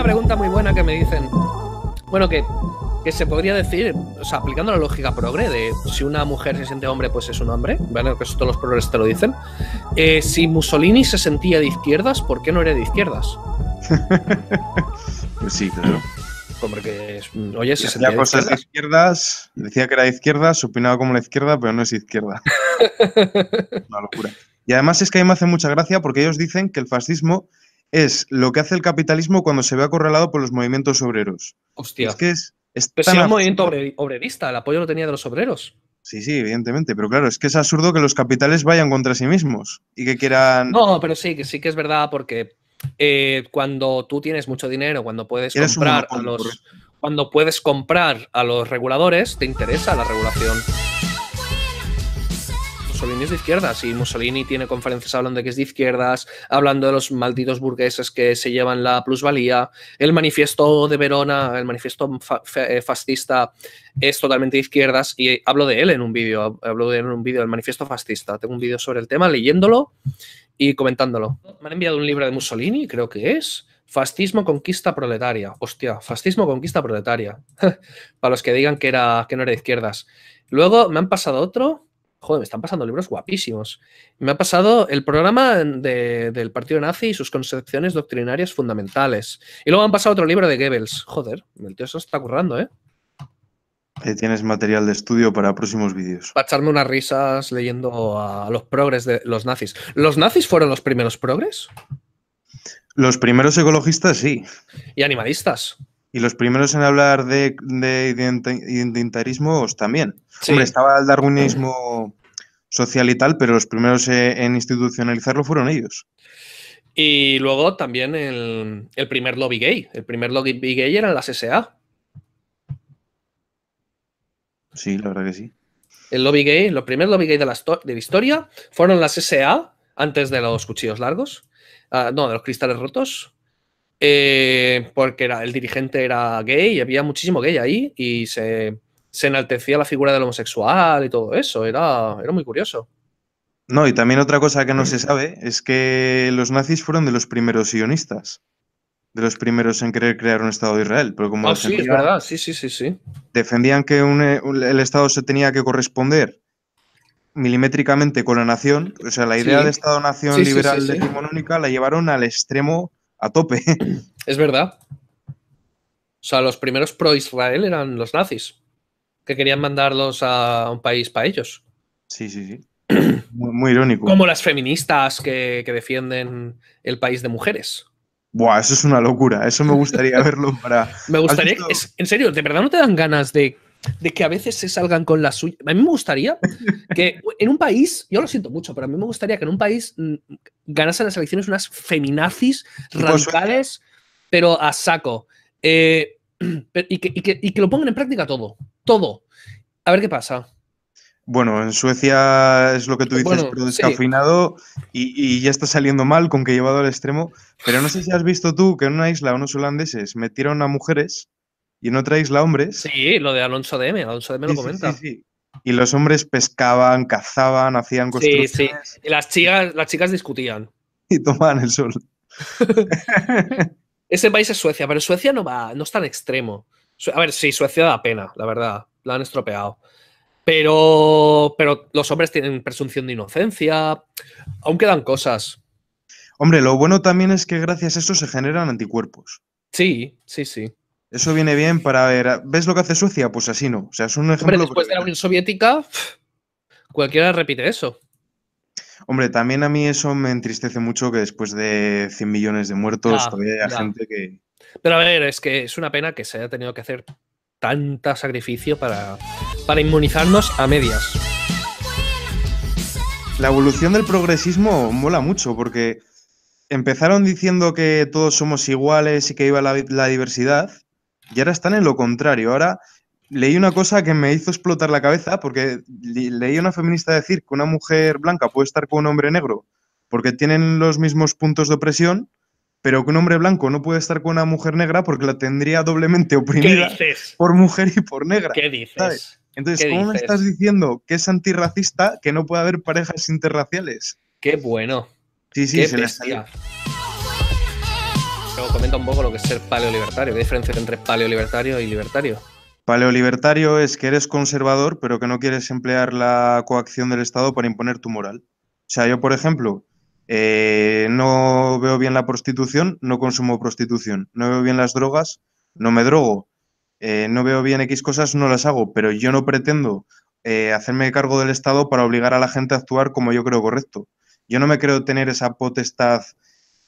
una pregunta muy buena que me dicen. Bueno, que, que se podría decir, aplicando la lógica progre de si una mujer se siente hombre, pues es un hombre. vale que eso todos los progres te lo dicen. Eh, si Mussolini se sentía de izquierdas, ¿por qué no era de izquierdas? pues sí, claro. Porque, oye, se sentía. cosas de izquierdas, decía que era de izquierdas, opinaba como la izquierda, pero no es izquierda. una locura. Y además es que a mí me hace mucha gracia porque ellos dicen que el fascismo es lo que hace el capitalismo cuando se ve acorralado por los movimientos obreros. Hostia. Es que es. es pero si un movimiento obrerista, el apoyo lo tenía de los obreros. Sí, sí, evidentemente, pero claro, es que es absurdo que los capitales vayan contra sí mismos y que quieran... No, pero sí, que sí que es verdad porque eh, cuando tú tienes mucho dinero, cuando puedes comprar a los... Cuando puedes comprar a los reguladores, te interesa la regulación. Mussolini es de izquierdas y Mussolini tiene conferencias hablando de que es de izquierdas, hablando de los malditos burgueses que se llevan la plusvalía. El manifiesto de Verona, el manifiesto eh, fascista es totalmente de izquierdas y hablo de él en un vídeo, hablo de él en un vídeo, el manifiesto fascista. Tengo un vídeo sobre el tema leyéndolo y comentándolo. Me han enviado un libro de Mussolini, creo que es. Fascismo conquista proletaria. Hostia, fascismo conquista proletaria. Para los que digan que, era, que no era de izquierdas. Luego me han pasado otro joder, me están pasando libros guapísimos. Me ha pasado el programa del Partido Nazi y sus concepciones doctrinarias fundamentales. Y luego me han pasado otro libro de Goebbels. Joder, el tío se está currando, ¿eh? Ahí tienes material de estudio para próximos vídeos. Para echarme unas risas leyendo a los progres de los nazis. ¿Los nazis fueron los primeros progres? Los primeros ecologistas, sí. Y animalistas. Y los primeros en hablar de, de pues, también. estaba el darwinismo social y tal, pero los primeros e, en institucionalizarlo fueron ellos. Y luego también el, primer lobby gay. El primer lobby gay eran las SA. Sí, la verdad que sí. El lobby gay, los primeros lobby gay de la, historia fueron las SA antes de los cuchillos largos. Ah, no, de los cristales rotos eh, porque el dirigente era gay y había muchísimo gay ahí y se, enaltecía la figura del homosexual y todo eso, era, era muy curioso. No, y también otra cosa que no se mm. sabe es que los nazis fueron de los primeros sionistas, de los primeros en querer crear un Estado de Israel. Pero como ah, sí, es verdad, sí, sí, sí, sí. Defendían que el Estado se tenía que corresponder milimétricamente con la nación. O sea, la idea de Estado-nación liberal decimonónica la llevaron al extremo a tope. Es verdad. O sea, los primeros pro-Israel eran los nazis, que querían mandarlos a un país para ellos. Sí, sí, sí. Muy, irónico. Como las feministas que, defienden el país de mujeres. Buah, eso es una locura. Eso me gustaría verlo para. Me gustaría. en serio, ¿de verdad no te dan ganas de de que a veces se salgan con la suya. A mí me gustaría que en un país, yo lo siento mucho, pero a mí me gustaría que en un país mm, ganasen las elecciones unas feminazis radicales, pero a saco. Eh, y, que, lo pongan en práctica todo, todo. A ver qué pasa. Bueno, en Suecia es lo que tú dices, pero descafeinado y, ya está saliendo mal, con que llevado al extremo. Pero no sé si has visto tú que en una isla unos holandeses metieron a mujeres y no traéis la hombres. Sí, lo de Alonso de Alonso de lo comenta. sí, y los hombres pescaban, cazaban, hacían construcciones. Sí, sí. Y las chicas, las chicas discutían. Y tomaban el sol. Ese país es Suecia, pero Suecia no va, no es tan extremo. A ver, sí, Suecia da pena, la verdad. La han estropeado. Pero, pero los hombres tienen presunción de inocencia. Aún quedan cosas. Hombre, lo bueno también es que gracias a eso se generan anticuerpos. Sí, sí, sí. Eso viene bien para ver. Ah, ¿Ves lo que hace Suecia? Pues así no. O sea, es un ejemplo. Hombre, después de la Unión Soviética, cualquiera repite eso. Hombre, también a mí eso me entristece mucho que después de 100 millones de muertos todavía haya gente que. Pero a ver, es que es una pena que se haya tenido que hacer tanta sacrificio para, para inmunizarnos a medias. La evolución del progresismo mola mucho porque empezaron diciendo que todos somos iguales y que iba la, la diversidad y ahora están en lo contrario. Ahora leí una cosa que me hizo explotar la cabeza porque leí a una feminista decir que una mujer blanca puede estar con un hombre negro porque tienen los mismos puntos de opresión, pero que un hombre blanco no puede estar con una mujer negra porque la tendría doblemente oprimida por mujer y por negra. ¿Qué dices? Entonces, ¿cómo me estás diciendo que es antirracista que no puede haber parejas interraciales? Qué bueno. Sí, sí, Qué bestia comenta un poco lo que es ser paleolibertario. ¿Qué diferencia entre paleolibertario y libertario? Paleolibertario es que eres conservador, pero que no quieres emplear la coacción del Estado para imponer tu moral. O sea, yo, por ejemplo, eh, no veo bien la prostitución, no consumo prostitución. No veo bien las drogas, no me drogo. Eh, no veo bien X cosas, no las hago. Pero yo no pretendo eh, hacerme cargo del Estado para obligar a la gente a actuar como yo creo correcto. Yo no me creo tener esa potestad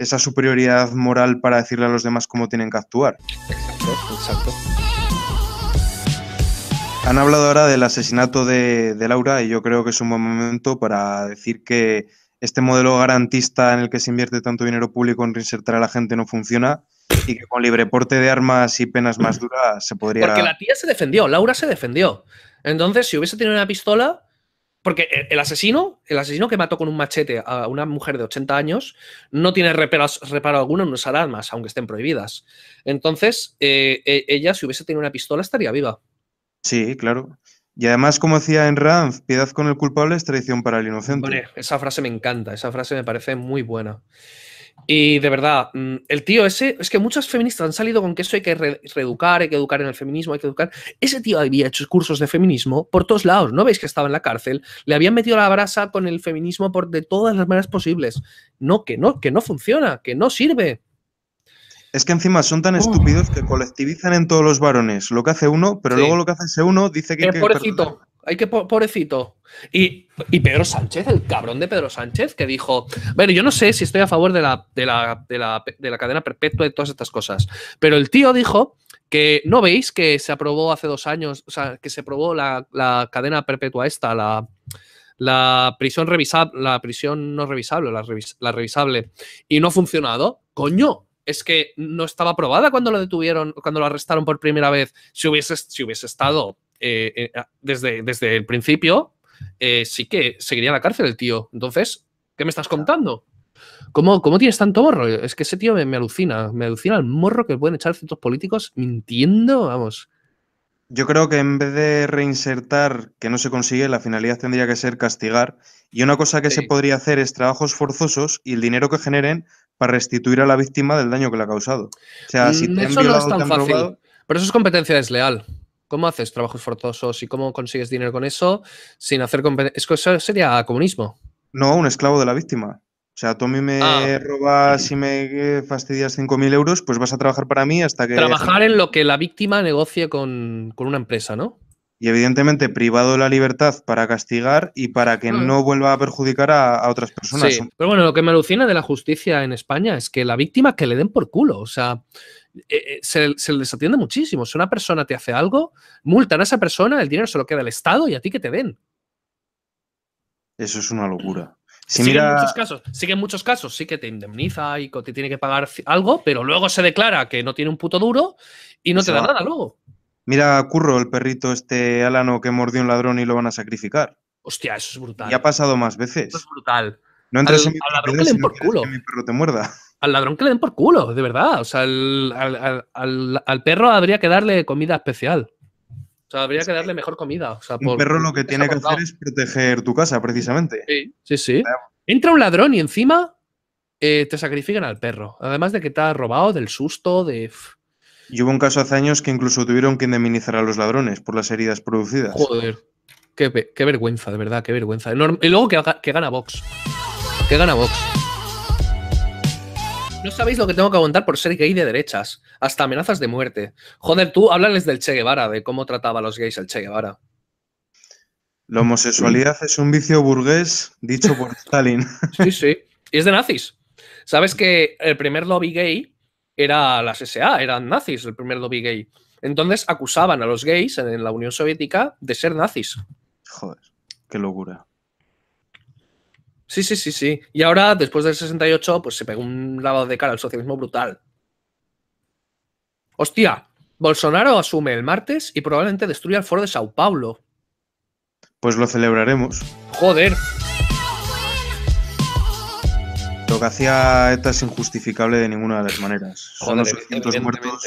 esa superioridad moral para decirle a los demás cómo tienen que actuar. Exacto, exacto. Han hablado ahora del asesinato de, Laura y yo creo que es un buen momento para decir que este modelo garantista en el que se invierte tanto dinero público en reinsertar a la gente no funciona y que con libre porte de armas y penas más duras se podría... Porque la tía se defendió, Laura se defendió. Entonces, si hubiese tenido una pistola, porque e, el asesino, el asesino que mató con un machete a una mujer de 80 años, no tiene reparo alguno en usar armas, aunque estén prohibidas. Entonces, eh, e, ella, si hubiese tenido una pistola, estaría viva. Sí, claro. Y además, como decía en Ranz, piedad con el culpable es traición para el inocente. esa frase me encanta, esa frase me parece muy buena. Y de verdad, mm, el tío ese, es que muchas feministas han salido con que eso hay que reeducar, hay que educar en el feminismo, hay que educar. Ese tío había hecho cursos de feminismo por todos lados, ¿no veis que estaba en la cárcel? Le habían metido la brasa con el feminismo por de todas las maneras posibles. No, que no, que no funciona, que no sirve. Es que encima son tan estúpidos que colectivizan en todos los varones lo que hace uno, pero luego lo que hace ese uno dice que... Eh, que hay que pobrecito. Y, Pedro Sánchez, el cabrón de Pedro Sánchez, que dijo, bueno, yo no sé si estoy a favor de la, de la, cadena perpetua y todas estas cosas, pero el tío dijo que no veis que se aprobó hace dos años, o sea, que se aprobó la, cadena perpetua esta, la, la prisión revisable, la prisión no revisable, la, revisable, y no ha funcionado, coño, es que no estaba aprobada cuando lo detuvieron, cuando lo arrestaron por primera vez, si si hubiese estado eh, eh, ah, desde, desde el principio, eh, sí que seguiría en la cárcel el tío. Entonces, ¿qué me estás contando? ¿Cómo, ¿Cómo, tienes tanto morro? Es que ese tío me, alucina, me alucina el morro que pueden echar ciertos políticos mintiendo, vamos. Yo creo que en vez de reinsertar, que no se consigue, la finalidad tendría que ser castigar. Y una cosa que se podría hacer es trabajos forzosos y el dinero que generen para restituir a la víctima del daño que le ha causado. Mm, eso no es tan, fácil. pero eso es competencia desleal. ¿Cómo haces trabajos forzosos y cómo consigues dinero con eso sin hacer Es eso sería comunismo. No, un esclavo de la víctima. O sea, tú me ah. robas y me eh, fastidias 5.000 euros, pues vas a trabajar para mí hasta que... Trabajar en lo que la víctima negocie con, una empresa, ¿no? Y evidentemente privado de la libertad para castigar y para que mm. no vuelva a perjudicar a, a otras personas. Sí. Pero bueno, lo que me alucina de la justicia en España es que la víctima que le den por culo, o sea... Eh, eh, se, les atiende muchísimo. Si una persona te hace algo, multan a esa persona, el dinero se lo queda al Estado y a ti que te den. Eso es una locura. sí, en muchos casos, sí que en muchos casos sí que te indemniza y te tiene que pagar algo, pero luego se declara que no tiene un puto duro y no te da nada luego. Mira Curro, el perrito este alano que mordió un ladrón y lo van a sacrificar. Hostia, eso es brutal. Y ha pasado más veces. es brutal. No entres en mi, por culo. Que mi perro te muerda al ladrón que le den por culo, de verdad. O sea, al, perro habría que darle comida especial. O sea, habría que darle mejor comida. O perro lo que tiene que hacer es proteger tu casa, precisamente. Sí, sí, sí. Entra un ladrón y encima eh, te sacrifican al perro. Además de que te ha robado del susto, de... Y hubo un caso hace años que incluso tuvieron que indemnizar a los ladrones por las heridas producidas. Joder, qué, vergüenza, de verdad, qué vergüenza. Y luego que, que gana Vox. Que gana Vox. No sabéis lo que tengo que aguantar por ser gay de derechas. Hasta amenazas de muerte. Joder, tú háblales del Che Guevara, de cómo trataba a los gays el Che Guevara. La homosexualidad es un vicio burgués dicho por Stalin. sí, sí. Y es de nazis. Sabes que el primer lobby gay era las SA, eran nazis el primer lobby gay. Entonces acusaban a los gays en la Unión Soviética de ser nazis. Joder, qué locura. Sí, sí, sí, sí. Y ahora, después del 68, pues se pegó un lavado de cara al socialismo brutal. Hostia, Bolsonaro asume el martes y probablemente destruya el foro de Sao Paulo. Pues lo celebraremos. Joder. Lo que hacía ETA es injustificable de ninguna de las maneras. Son los 800 muertos.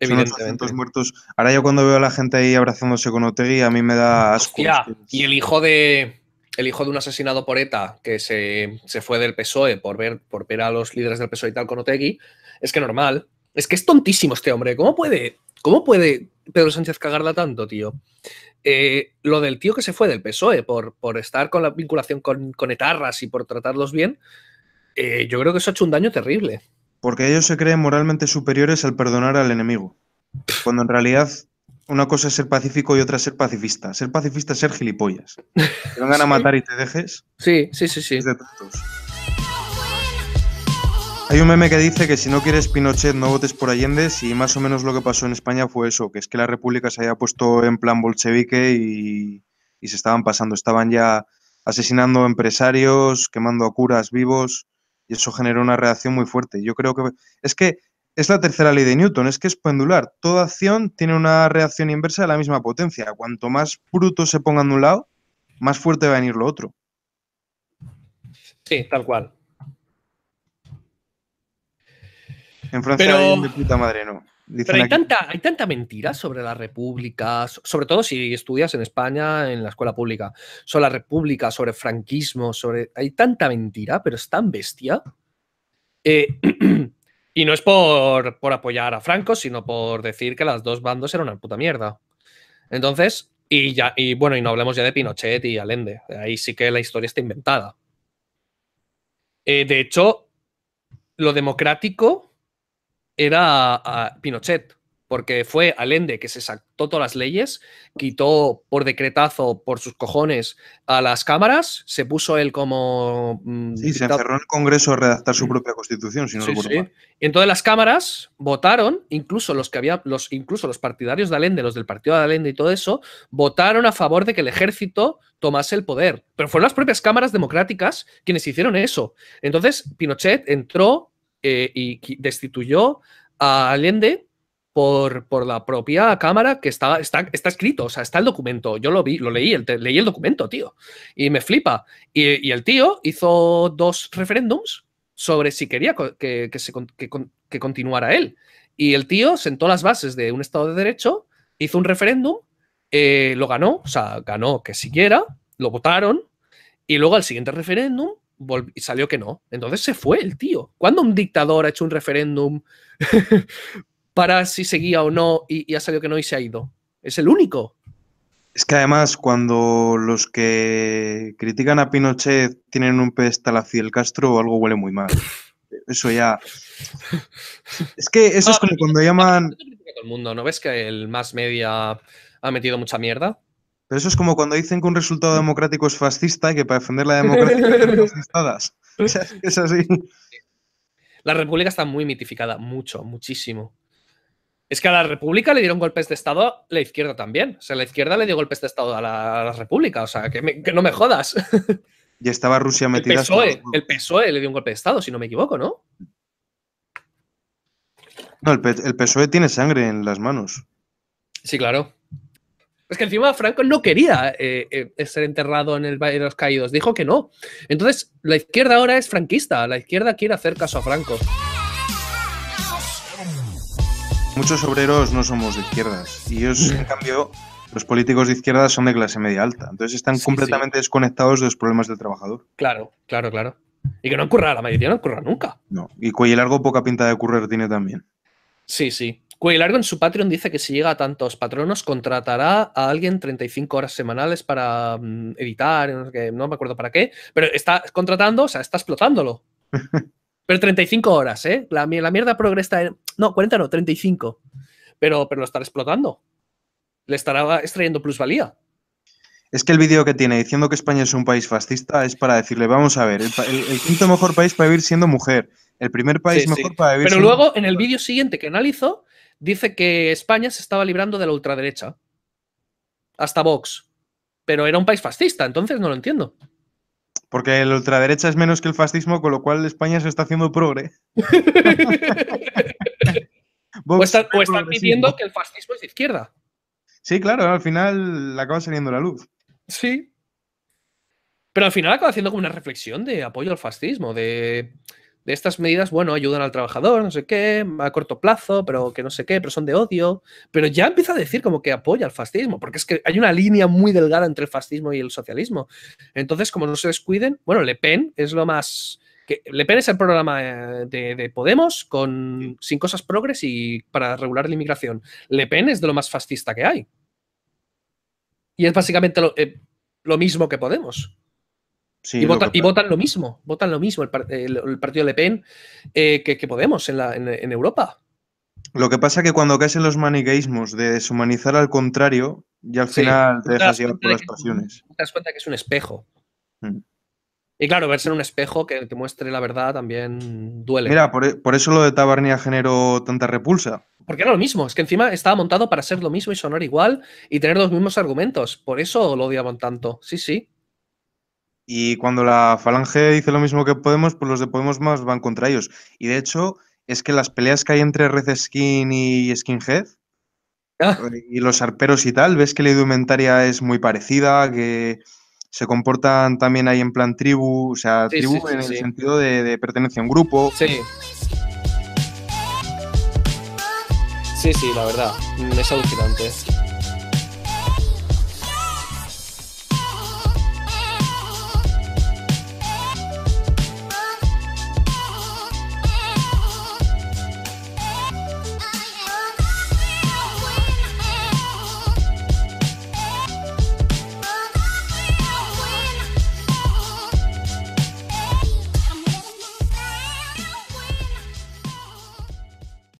Son 800 muertos. Ahora yo cuando veo a la gente ahí abrazándose con Otegi, a mí me da asco. Hostia, y el hijo de el hijo de un asesinado por ETA que se, fue del PSOE por ver, por a los líderes del PSOE y tal con Otegi, es que normal. Es que es tontísimo este hombre. ¿Cómo puede, cómo puede Pedro Sánchez cagarla tanto, tío? Eh, lo del tío que se fue del PSOE por, por estar con la vinculación con, con etarras y por tratarlos bien, eh, yo creo que eso ha hecho un daño terrible. Porque ellos se creen moralmente superiores al perdonar al enemigo. Cuando en realidad una cosa es ser pacífico y otra es ser pacifista. Ser pacifista es ser gilipollas. Te van a matar y te dejes. Sí, sí, sí, sí. Hay un meme que dice que si no quieres Pinochet no votes por Allende, Y más o menos lo que pasó en España fue eso, que es que la República se había puesto en plan bolchevique y, y se estaban pasando, estaban ya asesinando empresarios, quemando a curas vivos, y eso generó una reacción muy fuerte. Yo creo que es que es la tercera ley de Newton, es que es pendular. Toda acción tiene una reacción inversa de la misma potencia. Cuanto más bruto se ponga en un lado, más fuerte va a venir lo otro. Sí, tal cual. En Francia hay de puta madre, no. pero hay, tanta, mentira sobre la República, sobre todo si estudias en España, en la escuela pública, sobre la república, sobre franquismo, sobre... Hay tanta mentira, pero es tan bestia. Eh, Y no es por, apoyar a Franco, sino por decir que las dos bandos eran una puta mierda. Entonces, y ya, y bueno, y no hablemos ya de Pinochet y Allende. Ahí sí que la historia está inventada. Eh, de hecho, lo democrático era a Pinochet porque fue Allende que se sacó todas las leyes, quitó por decretazo, por sus cojones, a las cámaras, se puso él como... Mm, sí, se encerró en el Congreso a redactar su mm. propia constitución, si no sí, sí. Entonces las cámaras votaron, incluso los que había, los, incluso los partidarios de Allende, los del partido de Allende y todo eso, votaron a favor de que el ejército tomase el poder. Pero fueron las propias cámaras democráticas quienes hicieron eso. Entonces Pinochet entró eh, y destituyó a Allende por, por, la propia cámara que está, está, está escrito, o sea, está el documento. Yo lo vi, lo leí, leí el documento, tío, y me flipa. Y, el tío hizo dos referéndums sobre si quería que, que, se, que, continuara él. Y el tío sentó las bases de un Estado de Derecho, hizo un referéndum, eh, lo ganó, o sea, ganó que siguiera, lo votaron, y luego al siguiente referéndum salió que no. Entonces se fue el tío. ¿Cuándo un dictador ha hecho un referéndum para si seguía o no y, ya ha salido que no y se ha ido. Es el único. Es que además cuando los que critican a Pinochet tienen un pedestal a el Castro, algo huele muy mal. Eso ya... Es que eso es como cuando llaman... mundo, ¿no ves que el más media ha metido mucha mierda? Pero eso es como cuando dicen que un resultado democrático es fascista y que para defender la democracia es así. La república está muy mitificada, mucho, muchísimo. Es que a la República le dieron golpes de Estado, la izquierda también. O sea, la izquierda le dio golpes de Estado a la, República. O sea, que, no me jodas. Y estaba Rusia metida. El PSOE, el PSOE le dio un golpe de Estado, si no me equivoco, ¿no? No, el, PSOE tiene sangre en las manos. Sí, claro. Es que encima Franco no quería eh, eh, ser enterrado en el Valle de los Caídos, dijo que no. Entonces, la izquierda ahora es franquista, la izquierda quiere hacer caso a Franco muchos obreros no somos de izquierdas y ellos, en mm. cambio, los políticos de izquierdas son de clase media alta. Entonces están completamente desconectados de los problemas del trabajador. Claro, claro, claro. Y que no ocurra, la mayoría no ocurra nunca. No, y cuello largo poca pinta de ocurrir tiene también. Sí, sí. Cuello largo en su Patreon dice que si llega a tantos patronos contratará a alguien 35 horas semanales para mm, editar, no, no me acuerdo para qué, pero está contratando, o sea, está explotándolo. Pero 35 horas, ¿eh? La, mierda progresa en... No, 40 no, 35. Pero, pero lo estará explotando. Le estará extrayendo plusvalía. Es que el vídeo que tiene diciendo que España es un país fascista es para decirle, vamos a ver, el, quinto mejor país para vivir siendo mujer, el primer país mejor para vivir Pero luego, en el vídeo siguiente que analizó, dice que España se estaba librando de la ultraderecha. Hasta Vox. Pero era un país fascista, entonces no lo entiendo. Porque el ultraderecha es menos que el fascismo, con lo cual España se está haciendo progre. o, están pidiendo que el fascismo es de izquierda. Sí, claro, al final acaba saliendo la luz. Sí. Pero al final acaba haciendo como una reflexión de apoyo al fascismo, de de estas medidas, bueno, ayudan al trabajador, no sé qué, a corto plazo, pero que no sé qué, pero son de odio. Pero ya empieza a decir como que apoya al fascismo, porque es que hay una línea muy delgada entre el fascismo y el socialismo. Entonces, como no se descuiden, bueno, Le Pen es lo más... Le Pen es el programa eh, de, Podemos con sin cosas progres y para regular la inmigración. Le Pen es de lo más fascista que hay. Y es básicamente lo, eh, lo mismo que Podemos y, vota, y, votan lo mismo, votan lo mismo el, partido de Le Pen eh, que, Podemos en, Europa. Lo que pasa es que cuando caes en los maniqueísmos de deshumanizar al contrario, ya al final te, dejas llevar por las pasiones. Te das cuenta que es un espejo. Mm. Y claro, verse en un espejo que te muestre la verdad también duele. Mira, por, por eso lo de Tabarnia generó tanta repulsa. Porque era lo mismo, es que encima estaba montado para ser lo mismo y sonar igual y tener los mismos argumentos. Por eso lo odiaban tanto. Sí, sí. Y cuando la Falange dice lo mismo que Podemos, pues los de Podemos más van contra ellos. Y de hecho, es que las peleas que hay entre Red Skin y Skinhead Head ah. y los arperos y tal, ves que la indumentaria es muy parecida, que se comportan también ahí en plan tribu, o sea, tribu en el sentido de, pertenencia a un grupo. Sí. Sí, sí, la verdad, es alucinante.